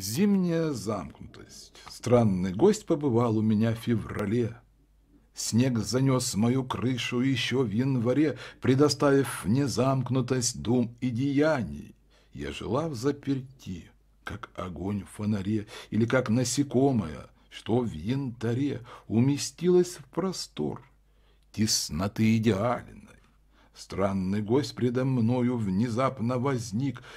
Зимняя замкнутость. Странный гость побывал у меня в феврале. Снег занес мою крышу еще в январе, предоставив незамкнутость дум и деяний. Я жила в заперти, как огонь в фонаре, или как насекомое, что в янтаре уместилось в простор тесноты идеальной. Странный гость предо мною внезапно возник —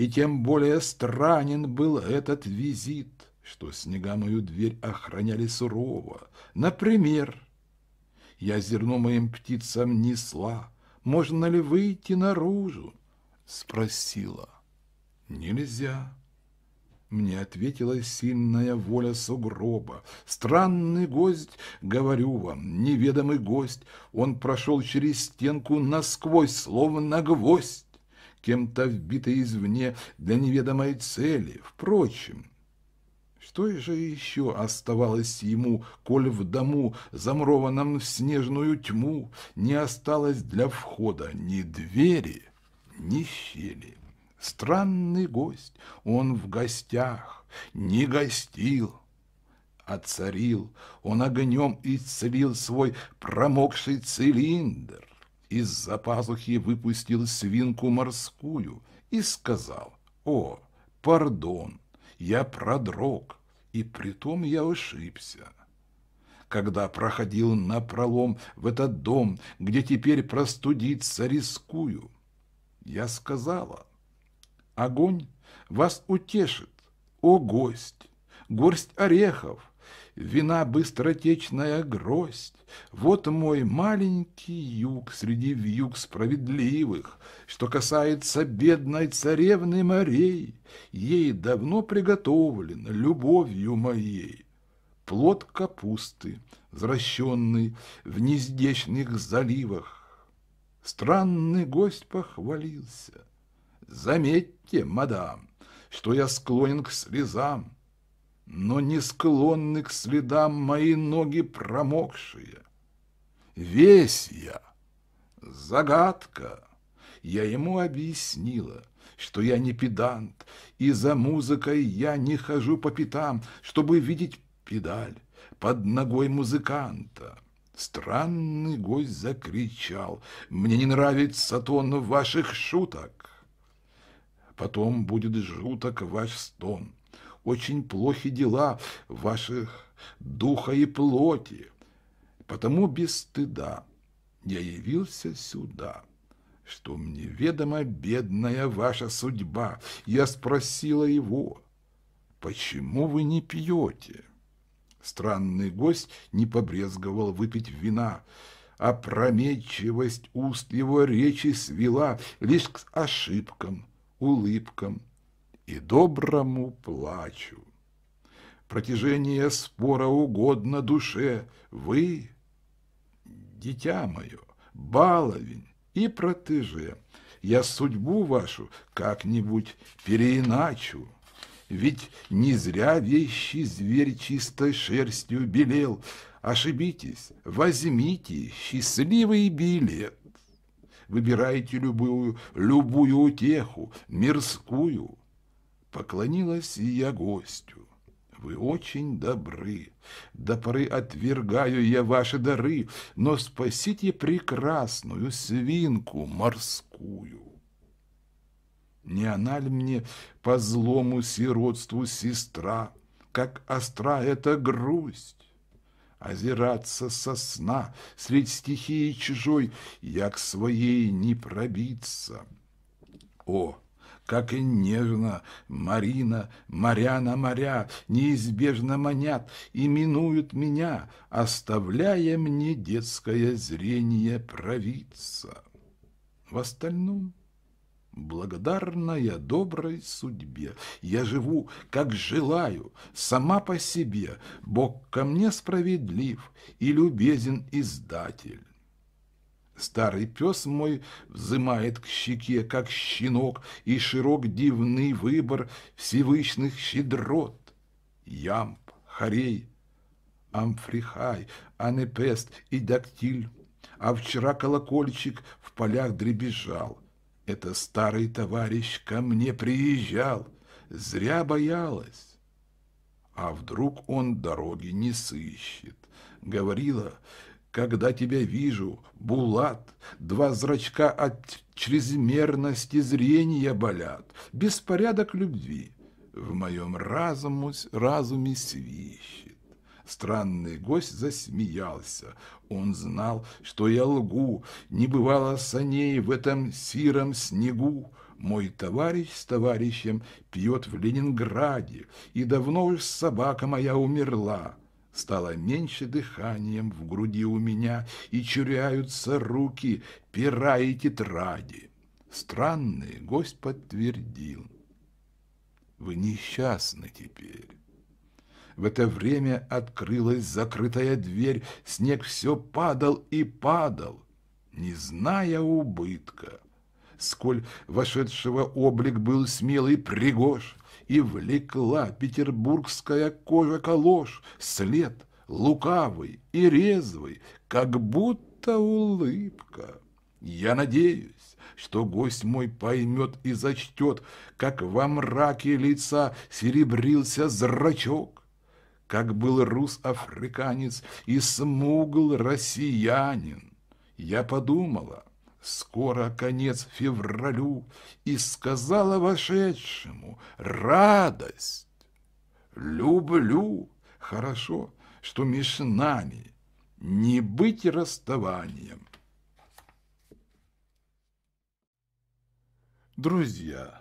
и тем более странен был этот визит, что снега мою дверь охраняли сурово. Например, я зерно моим птицам несла, можно ли выйти наружу? Спросила. Нельзя. Мне ответила сильная воля сугроба. Странный гость, говорю вам, неведомый гость. Он прошел через стенку насквозь, словно гвоздь кем-то вбитой извне для неведомой цели. Впрочем, что же еще оставалось ему, коль в дому, замурованном в снежную тьму, не осталось для входа ни двери, ни щели? Странный гость, он в гостях, не гостил, а царил, он огнем исцелил свой промокший цилиндр из-за пазухи выпустил свинку морскую и сказал, «О, пардон, я продрог, и притом я ошибся» когда проходил на пролом в этот дом, где теперь простудиться рискую. Я сказала, огонь вас утешит, о гость, горсть орехов, вина быстротечная гроздь. Вот мой маленький юг среди вьюг справедливых, что касается бедной царевны морей, ей давно приготовлен любовью моей. Плод капусты, взращенный в нездешних заливах. Странный гость похвалился. Заметьте, мадам, что я склонен к слезам, но не склонны к следам мои ноги промокшие. Весь я. Загадка. Я ему объяснила, что я не педант, и за музыкой я не хожу по пятам, чтобы видеть педаль под ногой музыканта. Странный гость закричал, «Мне не нравится тон ваших шуток!» Потом будет жуток ваш стон, очень плохи дела ваших духа и плоти, потому без стыда я явился сюда» что мне ведома бедная ваша судьба. Я спросила его, почему вы не пьете? Странный гость не побрезговал выпить вина. а Опрометчивость уст его речи свела лишь к ошибкам, улыбкам, и доброму плачу. Протяжение спора угодно душе, вы, дитя мое, баловень и протеже, я судьбу вашу как-нибудь переиначу. Ведь не зря вещи зверь чистой шерстью белел. Ошибитесь, возьмите счастливый билет. Выбирайте любую, любую утеху, мирскую, Поклонилась и я гостю. Вы очень добры. До поры отвергаю я ваши дары, но спасите прекрасную свинку морскую. Не она ли мне по злому сиротству сестра, как остра эта грусть? Озираться со сна средь стихии чужой, я к своей не пробиться. О, как и нежно Марина, моря на моря, неизбежно манят и минуют меня, оставляя мне детское зрение провидца. В остальном благодарная доброй судьбе. Я живу, как желаю, сама по себе. Бог ко мне справедлив и любезен издатель. Старый пес мой взымает к щеке, как щенок, И широк дивный выбор всевышних щедрот. ямп, харей, амфрихай, анепест и дактиль. А вчера колокольчик в полях дребезжал. Это старый товарищ ко мне приезжал. Зря боялась. А вдруг он дороги не сыщет? Говорила, когда тебя вижу, Булат, два зрачка от чрезмерности зрения болят, беспорядок любви в моем разуму, разуме свищет. Странный гость засмеялся. Он знал, что я лгу, не бывало саней в этом сиром снегу. Мой товарищ с товарищем пьет в Ленинграде, и давно уж собака моя умерла. Стало меньше дыханием в груди у меня, и чуряются руки, пера и тетради. Странный гость подтвердил. Вы несчастны теперь. В это время открылась закрытая дверь, снег все падал и падал, не зная убытка. Сколь вошедшего облик был смелый пригож, и влекла петербургская кожа-калош след лукавый и резвый, как будто улыбка. Я надеюсь, что гость мой поймет и зачтет, как во мраке лица серебрился зрачок, как был рус-африканец и смугл россиянин. Я подумала, скоро конец февралю, и сказала вошедшему радость. Люблю, хорошо, что меж нами не быть расставанием. Друзья,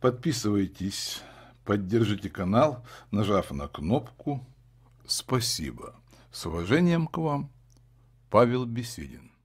подписывайтесь, поддержите канал, нажав на кнопку «Спасибо». С уважением к вам, Павел Беседин.